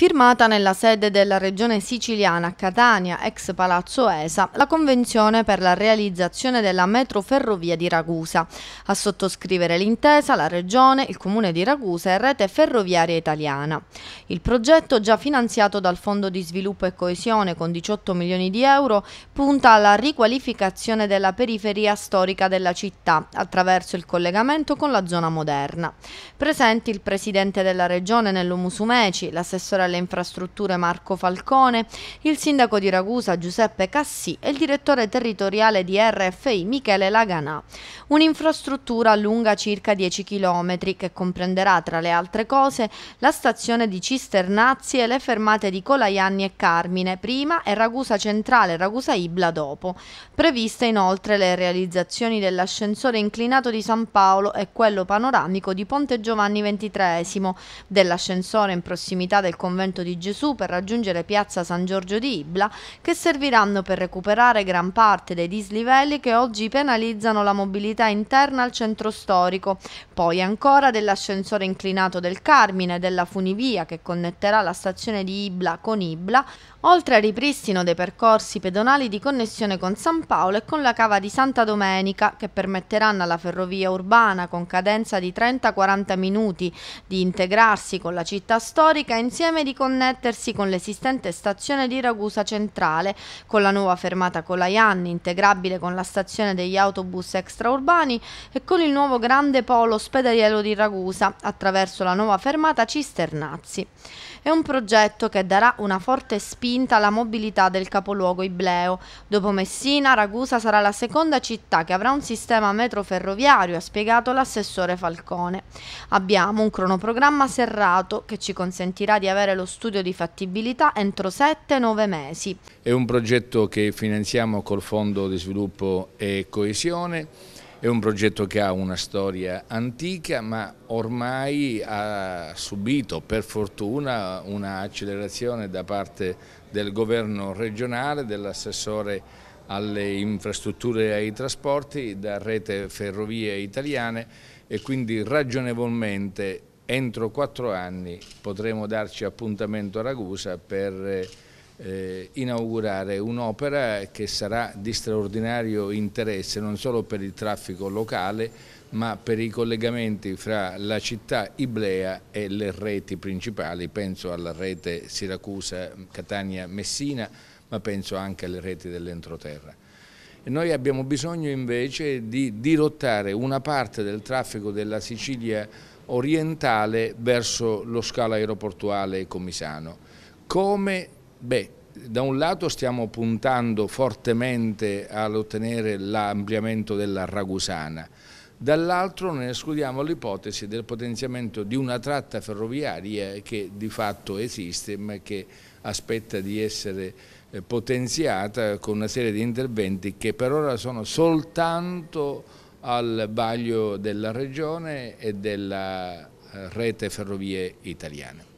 firmata nella sede della regione siciliana a Catania, ex Palazzo ESA, la convenzione per la realizzazione della metroferrovia di Ragusa. A sottoscrivere l'intesa la regione, il comune di Ragusa e Rete Ferroviaria Italiana. Il progetto, già finanziato dal Fondo di Sviluppo e Coesione con 18 milioni di euro, punta alla riqualificazione della periferia storica della città attraverso il collegamento con la zona moderna. Presenti il presidente della regione Nello Musumeci, l'assessore alle infrastrutture Marco Falcone, il sindaco di Ragusa Giuseppe Cassì e il direttore territoriale di RFI Michele Laganà. Un'infrastruttura lunga circa 10 km che comprenderà tra le altre cose la stazione di Cisternazzi e le fermate di Colaianni e Carmine prima e Ragusa Centrale e Ragusa Ibla dopo. Previste inoltre le realizzazioni dell'ascensore inclinato di San Paolo e quello panoramico di Ponte Giovanni XXIII, dell'ascensore in prossimità del convento convento di Gesù per raggiungere piazza San Giorgio di Ibla, che serviranno per recuperare gran parte dei dislivelli che oggi penalizzano la mobilità interna al centro storico, poi ancora dell'ascensore inclinato del Carmine, e della funivia che connetterà la stazione di Ibla con Ibla, oltre al ripristino dei percorsi pedonali di connessione con San Paolo e con la cava di Santa Domenica, che permetteranno alla ferrovia urbana con cadenza di 30-40 minuti di integrarsi con la città storica insieme di di connettersi con l'esistente stazione di Ragusa Centrale, con la nuova fermata Colaianni, integrabile con la stazione degli autobus extraurbani e con il nuovo grande polo ospedaliero di Ragusa, attraverso la nuova fermata Cisternazzi. È un progetto che darà una forte spinta alla mobilità del capoluogo Ibleo. Dopo Messina, Ragusa sarà la seconda città che avrà un sistema metroferroviario, ha spiegato l'assessore Falcone. Abbiamo un cronoprogramma serrato che ci consentirà di avere completare lo studio di fattibilità entro 7-9 mesi. È un progetto che finanziamo col Fondo di Sviluppo e Coesione, è un progetto che ha una storia antica ma ormai ha subito per fortuna un'accelerazione da parte del governo regionale, dell'assessore alle infrastrutture e ai trasporti da rete ferrovie italiane e quindi ragionevolmente entro quattro anni potremo darci appuntamento a Ragusa per eh, inaugurare un'opera che sarà di straordinario interesse non solo per il traffico locale ma per i collegamenti fra la città Iblea e le reti principali, penso alla rete Siracusa, Catania, Messina ma penso anche alle reti dell'entroterra noi abbiamo bisogno invece di dirottare una parte del traffico della Sicilia orientale verso lo scalo aeroportuale comisano. Come? Beh, da un lato stiamo puntando fortemente ad ottenere l'ampliamento della Ragusana, dall'altro non escludiamo l'ipotesi del potenziamento di una tratta ferroviaria che di fatto esiste ma che aspetta di essere eh, potenziata con una serie di interventi che per ora sono soltanto al vaglio della Regione e della eh, rete ferrovie italiane.